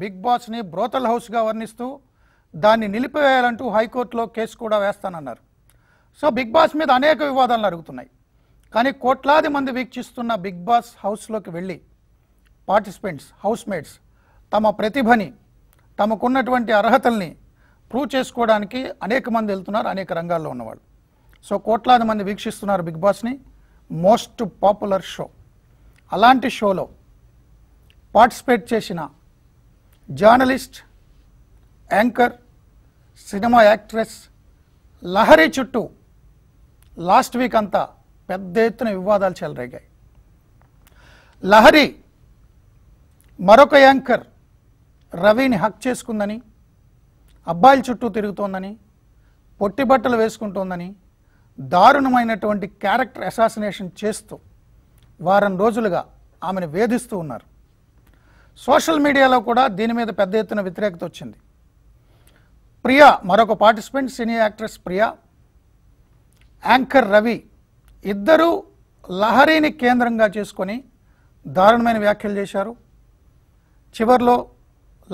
Big బాస్ని brothel హౌస్గా వర్ణిస్తూ దాన్ని నిలిపివేయాలంటూ హైకోర్టులో కేసు కూడా వేస్తానన్నారు సో బిగ్ బాస్ మీద అనేక వివాదాలు అరుగుతున్నాయి కానీ కోట్లాది మంది వీక్షిస్తున్న బిగ్ బాస్ హౌస్లోకి వెళ్ళి పార్టిసిపెంట్స్ హౌస్మేట్స్ తమ ప్రతిభని తమకున్నటువంటి అర్హతల్ని ప్రూవ్ చేసుకోవడానికి అనేక మంది వెళ్తున్నారు అనేక రంగాల్లో ఉన్నవాళ్ళు సో కోట్లాది మంది వీక్షిస్తున్నారు బిగ్ బాస్ని మోస్ట్ పాపులర్ షో అలాంటి షోలో పార్టిసిపేట్ చేసిన journalist anchor cinema actress Lahari చుట్టూ లాస్ట్ వీక్ అంతా పెద్ద ఎత్తున వివాదాలు చెలరేగాయి లహరి మరొక యాంకర్ రవిని హక్ చేసుకుందని అబ్బాయిల చుట్టూ తిరుగుతోందని పొట్టి బట్టలు వేసుకుంటోందని దారుణమైనటువంటి క్యారెక్టర్ అసాసినేషన్ చేస్తూ వారం రోజులుగా ఆమెను వేధిస్తూ ఉన్నారు సోషల్ మీడియాలో కూడా దీని మీద పెద్ద ఎత్తున వ్యతిరేకత వచ్చింది ప్రియా మరొక participant cine actress Priya anchor Ravi ఇద్దరూ లహరీని కేంద్రంగా చేసుకొని దారుణమైన వ్యాఖ్యలు చేశారు చివరిలో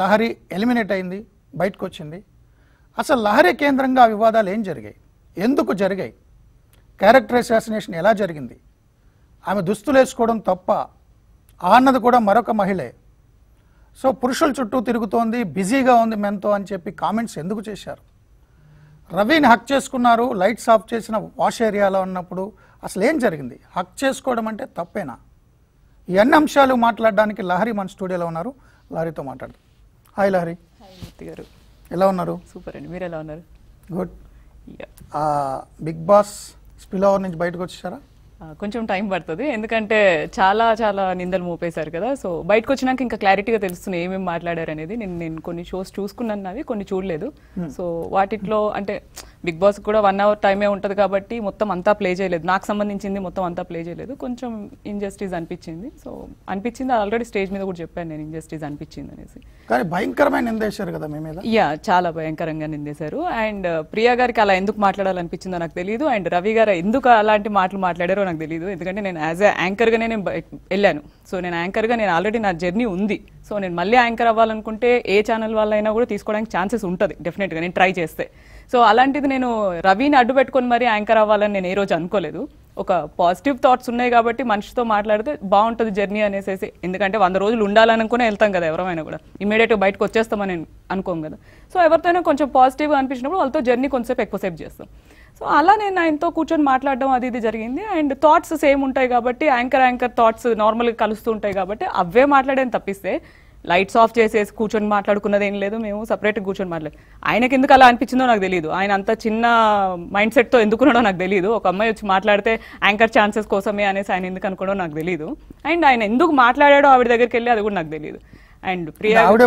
లహరి ఎలిమినేట్ అయింది బయటకు వచ్చింది అసలు లహరి కేంద్రంగా వివాదాలు ఏం జరిగాయి ఎందుకు జరిగాయి క్యారెక్టర్ అసాసినేషన్ ఎలా జరిగింది ఆమె దుస్తులు వేసుకోవడం తప్ప అన్నది కూడా మరొక మహిళే సో పురుషుల చుట్టూ తిరుగుతోంది బిజీగా ఉంది మెంతో అని చెప్పి కామెంట్స్ ఎందుకు చేశారు రవిని హక్ చేసుకున్నారు లైట్స్ ఆఫ్ చేసిన వాష్ ఏరియాలో ఉన్నప్పుడు అసలు ఏం జరిగింది హక్ చేసుకోవడం అంటే తప్పేనా అన్ని అంశాలు మాట్లాడడానికి లహరి మన స్టూడియోలో ఉన్నారు లహరితో మాట్లాడదాం హాయ్ లహరి గారు ఎలా ఉన్నారు సూపర్ అండి మీరు ఎలా ఉన్నారు good Bigg Boss spill over నుంచి బయటకు వచ్చేసారా కొంచెం టైం పడుతుంది ఎందుకంటే చాలా చాలా నిందలు మోపేశారు కదా సో బయటకు వచ్చినాక ఇంకా క్లారిటీగా తెలుస్తుంది ఏమేమి మాట్లాడారు అనేది నేను నేను కొన్ని షోస్ చూసుకున్నాను కొన్ని చూడలేదు hmm. సో వాటిట్లో అంటే బిగ్ బాస్ కూడా వన్ అవర్ టైమే ఉంటుంది కాబట్టి మొత్తం అంతా ప్లే చేయలేదు నాకు సంబంధించింది మొత్తం అంతా ప్లే చేయలేదు కొంచెం ఇంజస్టిస్ అనిపించింది సో అనిపించింది ఆల్రెడీ స్టేజ్ మీద కూడా చెప్పాను నేను ఇంజస్టిస్ అనిపించింది అనేసి కానీ భయంకరమైన నిందేశారు కదా మీ మీద యా చాలా భయంకరంగా నిందేశారు అండ్ ప్రియా గారికి అలా ఎందుకు మాట్లాడాలనిపించిందో నాకు తెలియదు అండ్ రవి గారు ఎందుకు అలాంటి మాటలు మాట్లాడారో నాకు తెలియదు ఎందుకంటే నేను యాజ్ అ యాంకర్గానే నేను వెళ్ళాను సో నేను యాంకర్గా నేను ఆల్రెడీ నా జర్నీ ఉంది సో నేను మళ్ళీ యాంకర్ అవ్వాలనుకుంటే ఏ ఛానల్ వాళ్ళైనా కూడా తీసుకోవడానికి ఛాన్సెస్ ఉంటుంది డెఫినెట్గా నేను ట్రై చేస్తే సో అలాంటిది నేను రవిని అడ్డు పెట్టుకొని మరీ యాంకర్ అవ్వాలని నేను ఏ రోజు అనుకోలేదు ఒక పాజిటివ్ థాట్స్ ఉన్నాయి కాబట్టి మనిషితో మాట్లాడితే బాగుంటుంది జర్నీ అనేసి ఎందుకంటే వంద రోజులు ఉండాలనుకునే వెళ్తాం కదా ఎవరైనా కూడా ఇమీడియట్గా బయటకు వచ్చేస్తామని అనుకోం కదా సో ఎవరితోనే కొంచెం పాజిటివ్గా అనిపించినప్పుడు వాళ్ళతో జర్నీ కొంచెంసేపు ఎక్కువసేపు చేస్తాం సో అలా నేను ఆయనతో కూర్చొని మాట్లాడడం అది ఇది జరిగింది అండ్ థాట్స్ సేమ్ ఉంటాయి కాబట్టి యాంకర్ యాంకర్ థాట్స్ నార్మల్గా కలుస్తూ ఉంటాయి కాబట్టి అవే మాట్లాడేది తప్పిస్తే లైట్స్ ఆఫ్ చేసేసి కూర్చొని మాట్లాడుకున్నది ఏం లేదు మేము సపరేట్గా కూర్చొని మాట్లాడు ఆయనకి ఎందుకు అలా అనిపించిందో నాకు తెలియదు ఆయన అంత చిన్న మైండ్ సెట్తో ఎందుకున్నాడో నాకు తెలియదు ఒక అమ్మాయి వచ్చి మాట్లాడితే యాంకర్ ఛాన్సెస్ కోసమే అనేసి ఆయన ఎందుకు అనుకోవడం నాకు తెలియదు అండ్ ఆయన ఎందుకు మాట్లాడాడో ఆవిడ దగ్గరికి వెళ్ళి అది కూడా నాకు తెలియదు అండ్ ప్రియా ఆవిడే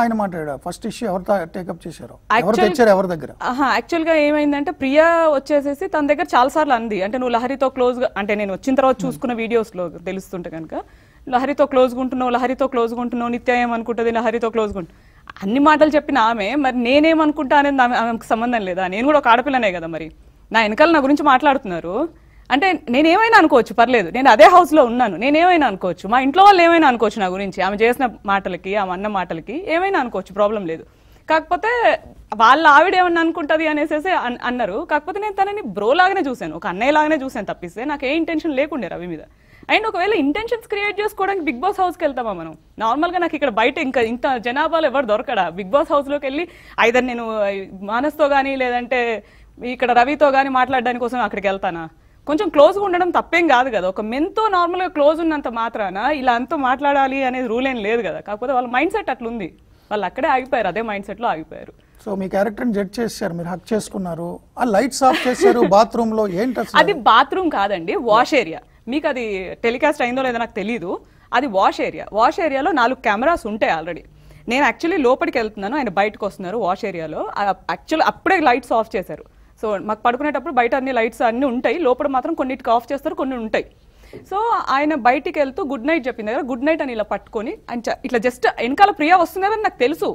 ఆయన మాట్లాడారు ఫస్ట్ ఇష్యూ టేకప్ చేశారు ఎవరు తెచ్చారు ఎవరి దగ్గర యాక్చువల్ గా ఏమైందంటే ప్రియా వచ్చేసేసి తన దగ్గర చాలా సార్లు అంది అంటే నువ్వు లహరితో క్లోజ్ అంటే నేను వచ్చిన తర్వాత చూసుకున్న వీడియోస్ hmm. లో తెలుస్తుంటే కనుక లహరితో క్లోజ్ ఉంటున్నావు లహరితో క్లోజ్ ఉంటున్నావు నిత్య ఏమనుకుంటుంది లహరితో క్లోజ్ ఉంటు అన్ని మాటలు చెప్పిన ఆమె మరి నేనేమనుకుంటా అనేది ఆమెకు సంబంధం లేదా నేను కూడా ఒక ఆడపిల్లనే కదా మరి నా వెనకాల నా గురించి మాట్లాడుతున్నారు అంటే నేనేమైనా అనుకోవచ్చు పర్లేదు నేను అదే హౌస్లో ఉన్నాను నేనేమైనా అనుకోవచ్చు మా ఇంట్లో వాళ్ళు ఏమైనా అనుకోవచ్చు నా గురించి ఆమె చేసిన మాటలకి ఆమె అన్న మాటలకి ఏమైనా అనుకోవచ్చు ప్రాబ్లం లేదు కాకపోతే వాళ్ళ ఆవిడ ఏమన్నా అనుకుంటుంది అనేసి అన్నారు కాకపోతే నేను తనని బ్రో లాగానే చూశాను ఒక అన్నయ్య లాగానే చూశాను తప్పిస్తే నాకు ఏ ఇంటెన్షన్ లేకుండే రవి మీద అండ్ ఒకవేళ ఇంటెన్షన్స్ క్రియేట్ చేసుకోవడానికి బిగ్ బాస్ హౌస్కి వెళ్తామా మనం నార్మల్గా నాకు ఇక్కడ బయట ఇంకా ఇంత జనాభాలు ఎవరు దొరకడా బిగ్ బాస్ హౌస్లోకి వెళ్ళి ఐదర్ నేను మానస్తో కానీ లేదంటే ఇక్కడ రవితో కానీ మాట్లాడడానికి కోసం అక్కడికి వెళ్తానా కొంచెం క్లోజ్గా ఉండడం తప్పేం కాదు కదా ఒక మెంతో నార్మల్గా క్లోజ్ ఉన్నంత మాత్రాన ఇలా అంతా మాట్లాడాలి అనేది రూల్ ఏం లేదు కదా కాకపోతే వాళ్ళ మైండ్ సెట్ అట్లుంది వాళ్ళు అక్కడే ఆగిపోయారు అదే మైండ్ సెట్లో ఆగిపోయారు సో మీ క్యారెక్టర్ని జడ్జ్ చేశారు మీరు హక్ చేసుకున్నారు ఆ లైట్స్ ఆఫ్ చేశారు బాత్రూంలో ఏంటి అది బాత్రూమ్ కాదండి వాష్ ఏరియా మీకు అది టెలికాస్ట్ అయిందో లేదో నాకు తెలియదు అది వాష్ ఏరియా వాష్ ఏరియాలో నాలుగు కెమెరాస్ ఉంటాయి ఆల్రెడీ నేను యాక్చువల్లీ లోపలికి వెళ్తున్నాను ఆయన బయటకు వస్తున్నారు వాష్ ఏరియాలో యాక్చువల్ అప్పుడే లైట్స్ ఆఫ్ చేశారు సో మాకు పడుకునేటప్పుడు బయట అన్ని లైట్స్ అన్నీ ఉంటాయి లోపల మాత్రం కొన్నిటికి ఆఫ్ చేస్తారు కొన్ని ఉంటాయి సో ఆయన బయటికి వెళ్తూ గుడ్ నైట్ చెప్పింది కదా గుడ్ నైట్ అని ఇలా పట్టుకొని ఇట్లా జస్ట్ వెనకాల ప్రియా కదా నాకు తెలుసు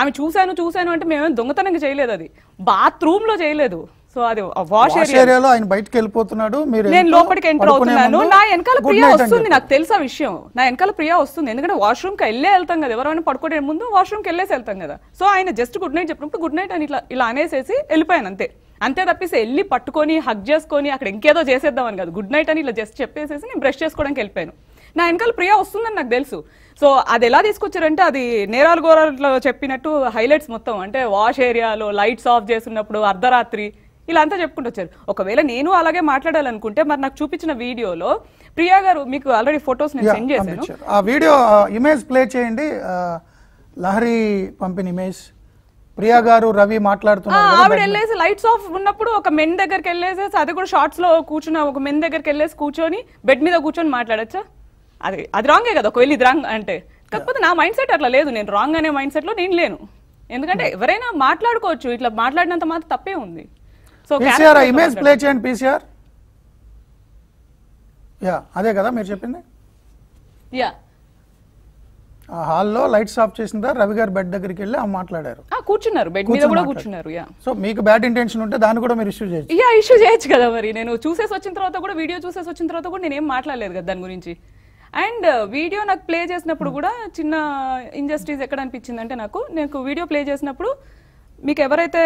ఆమె చూశాను చూశాను అంటే మేమేం దొంగతనంగా చేయలేదు అది బాత్రూంలో చేయలేదు సో అది వాష్ ఏరియాలో ఆయన బయటకు వెళ్ళిపోతున్నాడు నేను లోపలికి ఎంటర్ అవుతున్నాను నా వెనకాల ప్రియా వస్తుంది నాకు తెలుసు ఆ విషయం నా వెనకాల ప్రియా వస్తుంది ఎందుకంటే వాష్రూమ్ కి వెళ్ళే వెళ్తాం కదా ఎవరైనా పడుకోవడానికి ముందు వాష్రూమ్ కి వెళ్ళేసి వెళ్తాం కదా సో ఆయన జస్ట్ గుడ్ నైట్ చెప్పినప్పుడు గుడ్ నైట్ అని ఇట్లా ఇలా అనేసేసి వెళ్ళిపోయాను అంతే అంతే తప్పిస్తే వెళ్ళి పట్టుకొని హగ్ చేసుకొని అక్కడ ఇంకేదో చేసేద్దామని కాదు గుడ్ నైట్ అని ఇలా జస్ట్ చెప్పేసేసి నేను బ్రష్ చేసుకోవడానికి వెళ్ళిపోయాను నా వెనకాల ప్రియా వస్తుందని నాకు తెలుసు సో అది ఎలా తీసుకొచ్చారంటే అది నేరాలు గోరాల్లో చెప్పినట్టు హైలైట్స్ మొత్తం అంటే వాష్ ఏరియాలో లైట్స్ ఆఫ్ చేసినప్పుడు అర్ధరాత్రి ఇలా అంతా చెప్పుకుంటూ వచ్చారు ఒకవేళ నేను అలాగే మాట్లాడాలనుకుంటే మరి నాకు చూపించిన వీడియోలో ప్రియా గారు మీకు ఆల్రెడీ ఫొటోస్ నేను సెండ్ చేశాను ఆ వీడియో ఇమేజ్ ప్లే చేయండి లహరి పంపిన ఇమేజ్ ప్రియా గారు రవి మాట్లాడుతున్నారు ఆవిడ వెళ్ళేసి లైట్స్ ఆఫ్ ఉన్నప్పుడు ఒక మెన్ దగ్గరికి వెళ్ళేసేసి అది కూడా షార్ట్స్ లో కూర్చున్న ఒక మెన్ దగ్గరికి వెళ్ళేసి కూర్చొని బెడ్ మీద కూర్చొని మాట్లాడచ్చా అది అది రాంగే కదా ఒకవేళ ఇది రాంగ్ అంటే కాకపోతే నా మైండ్ సెట్ అట్లా లేదు నేను రాంగ్ అనే మైండ్ సెట్ లో నేను లేను ఎందుకంటే ఎవరైనా మాట్లాడుకోవచ్చు ఇట్లా మాట్లాడినంత మాత్రం తప్పే ఉంది సో ఇమేజ్ ప్లే చేయండి పీసీఆర్ యా అదే కదా మీరు చెప్పింది యా ఆ హాల్లో లైట్స్ ఆఫ్ చేసిన తర్వాత రవి గారు బెడ్ దగ్గరికి వెళ్ళి ఆమె మాట్లాడారు కూర్చున్నారు బెడ్ మీద కూడా కూర్చున్నారు యా సో మీకు బ్యాడ్ ఇంటెన్షన్ ఉంటే దాన్ని కూడా మీరు ఇష్యూ చేయొచ్చు యా ఇష్యూ చేయొచ్చు కదా మరి నేను చూసేసి వచ్చిన తర్వాత కూడా వీడియో చూసేసి వచ్చిన తర్వాత కూడా నేను మాట్లాడలేదు కదా దాని గురించి అండ్ వీడియో నాకు ప్లే చేసినప్పుడు కూడా చిన్న ఇండస్ట్రీస్ ఎక్కడ అనిపించింది అంటే నాకు నేను వీడియో ప్లే చేసినప్పుడు మీకు ఎవరైతే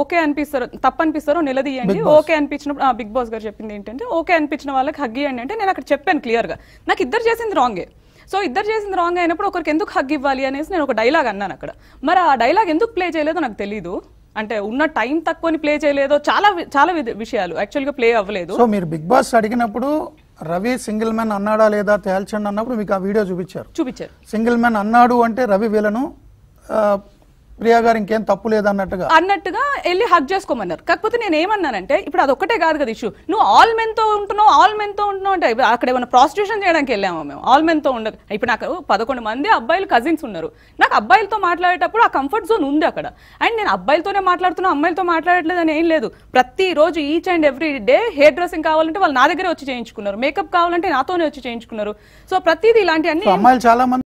ఓకే అనిపిస్తారో తప్పనిపిస్తారో అనిపిస్తారో నిలదీయండి ఓకే అనిపించినప్పుడు బిగ్ బాస్ గారు చెప్పింది ఏంటంటే ఓకే అనిపించిన వాళ్ళకి హగ్ ఇవ్వండి అంటే నేను అక్కడ చెప్పాను క్లియర్గా నాకు ఇద్దరు చేసింది రాంగే సో ఇద్దరు చేసింది రాంగ్ అయినప్పుడు ఒకరికి ఎందుకు హగ్ ఇవ్వాలి అనేసి నేను ఒక డైలాగ్ అన్నాను అక్కడ మరి ఆ డైలాగ్ ఎందుకు ప్లే చేయలేదో నాకు తెలీదు అంటే ఉన్న టైం తక్కువని ప్లే చేయలేదో చాలా చాలా విషయాలు యాక్చువల్గా ప్లే అవ్వలేదు సో మీరు బిగ్ బాస్ అడిగినప్పుడు రవి సింగిల్ మ్యాన్ అన్నాడా లేదా తేల్చండి అన్నప్పుడు మీకు ఆ వీడియో చూపించారు చూపించారు సింగిల్ మ్యాన్ అన్నాడు అంటే రవి వీళ్ళను ప్రియా గారు ఇంకేం తప్పు లేదన్నట్టుగా అన్నట్టుగా వెళ్ళి హక్ చేసుకోమన్నారు కాకపోతే నేను ఏమన్నానంటే ఇప్పుడు అది ఒక్కటే కాదు కదా ఇష్యూ నువ్వు ఆల్ మెన్ తో ఉంటున్నావు ఆల్ మెన్ తో ఉంటున్నావు అంటే అక్కడ ఏమైనా ప్రాస్టిట్యూషన్ చేయడానికి వెళ్ళాము మేము ఆల్ మెన్ తో ఉండదు ఇప్పుడు నాకు పదకొండు మంది అబ్బాయిలు కజిన్స్ ఉన్నారు నాకు అబ్బాయిలతో మాట్లాడేటప్పుడు ఆ కంఫర్ట్ జోన్ ఉంది అక్కడ అండ్ నేను అబ్బాయిలతోనే మాట్లాడుతున్నా అమ్మాయిలతో మాట్లాడట్లేదు అని ఏం లేదు ప్రతి రోజు each and every day hair dressing కావాలంటే వాళ్ళు నా దగ్గరే వచ్చి చేయించుకున్నారు మేకప్ కావాలంటే నాతోనే వచ్చి చేయించుకున్నారు సో ప్రతిదీ ఇలాంటి అన్ని అమ్మాయిలు చాలా మంది